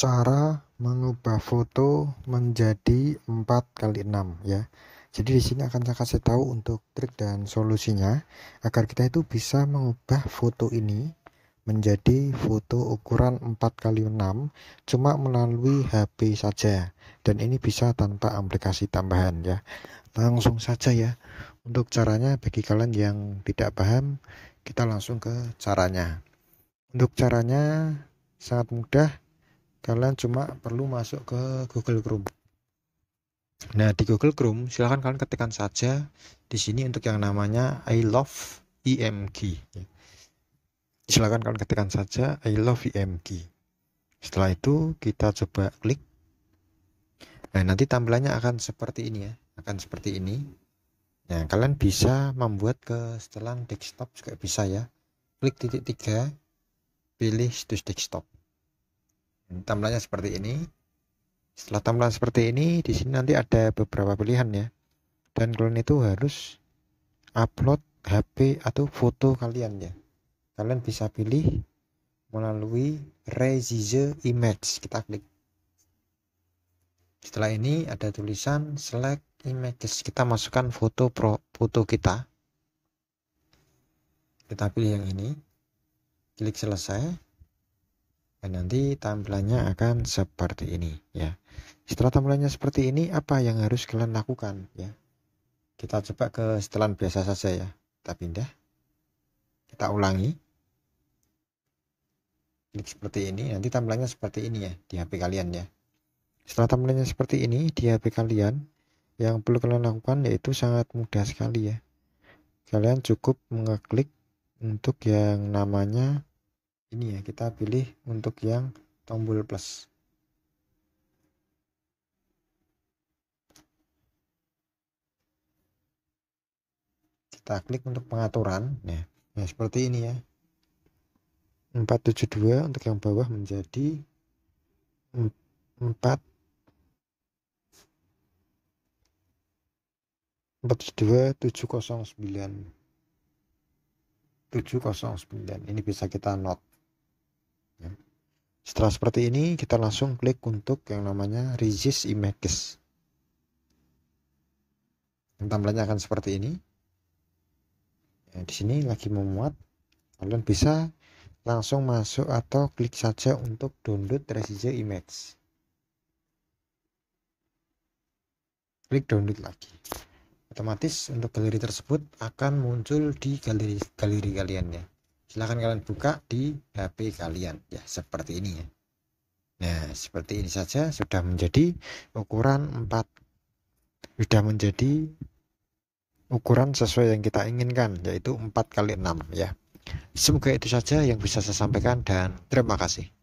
cara mengubah foto menjadi 4 kali 6 ya. Jadi di sini akan saya kasih tahu untuk trik dan solusinya agar kita itu bisa mengubah foto ini menjadi foto ukuran 4 kali 6 cuma melalui HP saja dan ini bisa tanpa aplikasi tambahan ya. Langsung saja ya. Untuk caranya bagi kalian yang tidak paham, kita langsung ke caranya. Untuk caranya sangat mudah kalian cuma perlu masuk ke Google Chrome nah di Google Chrome silahkan kalian ketikkan saja di sini untuk yang namanya I love IMG e silahkan kalian ketikkan saja I love IMG e setelah itu kita coba klik nah nanti tampilannya akan seperti ini ya akan seperti ini Nah, kalian bisa membuat ke setelan desktop juga bisa ya. Klik titik tiga, pilih situs desktop tampilannya seperti ini setelah tampilan seperti ini di sini nanti ada beberapa pilihan ya dan kalian itu harus upload HP atau foto kalian ya kalian bisa pilih melalui resize image kita klik setelah ini ada tulisan select images kita masukkan foto pro, foto kita kita pilih yang ini klik selesai dan nanti tampilannya akan seperti ini ya. Setelah tampilannya seperti ini apa yang harus kalian lakukan ya. Kita coba ke setelan biasa saja ya. Kita pindah. Kita ulangi. Klik seperti ini nanti tampilannya seperti ini ya di HP kalian ya. Setelah tampilannya seperti ini di HP kalian yang perlu kalian lakukan yaitu sangat mudah sekali ya. Kalian cukup mengeklik untuk yang namanya ini ya kita pilih untuk yang tombol plus kita klik untuk pengaturan nah, nah seperti ini ya 472 untuk yang bawah menjadi 4 42709 709 ini bisa kita note Kan? setelah seperti ini kita langsung klik untuk yang namanya resist images tampilannya akan seperti ini ya, di sini lagi memuat kalian bisa langsung masuk atau klik saja untuk download resize Image. Klik download lagi. Otomatis untuk galeri tersebut akan muncul di galeri galeri kalian ya silahkan kalian buka di HP kalian ya seperti ini ya Nah seperti ini saja sudah menjadi ukuran 4 sudah menjadi ukuran sesuai yang kita inginkan yaitu 4 kali 6 ya Semoga itu saja yang bisa saya sampaikan dan terima kasih.